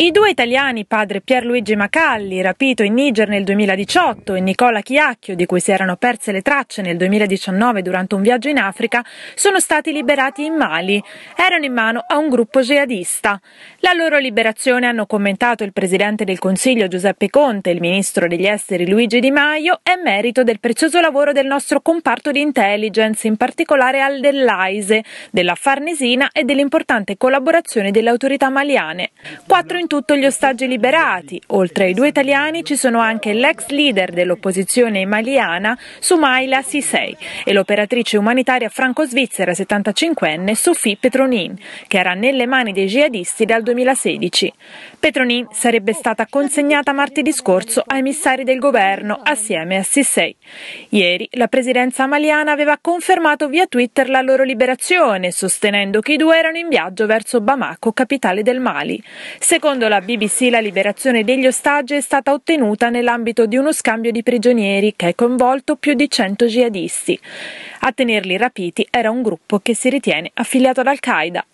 I due italiani, padre Pierluigi Macalli, rapito in Niger nel 2018, e Nicola Chiacchio, di cui si erano perse le tracce nel 2019 durante un viaggio in Africa, sono stati liberati in Mali. Erano in mano a un gruppo jihadista. La loro liberazione hanno commentato il presidente del Consiglio Giuseppe Conte, il ministro degli esteri Luigi Di Maio, è merito del prezioso lavoro del nostro comparto di intelligence, in particolare al dell'AISE, della Farnesina e dell'importante collaborazione delle autorità maliane. Quattro tutto gli ostaggi liberati. Oltre ai due italiani ci sono anche l'ex leader dell'opposizione maliana Sumaila Sisei e l'operatrice umanitaria franco-svizzera 75enne Sophie Petronin, che era nelle mani dei jihadisti dal 2016. Petronin sarebbe stata consegnata martedì scorso ai missari del governo assieme a Sisei. Ieri la presidenza maliana aveva confermato via Twitter la loro liberazione, sostenendo che i due erano in viaggio verso Bamako, capitale del Mali. Secondo Secondo la BBC la liberazione degli ostaggi è stata ottenuta nell'ambito di uno scambio di prigionieri che ha coinvolto più di 100 jihadisti. A tenerli rapiti era un gruppo che si ritiene affiliato ad Al-Qaeda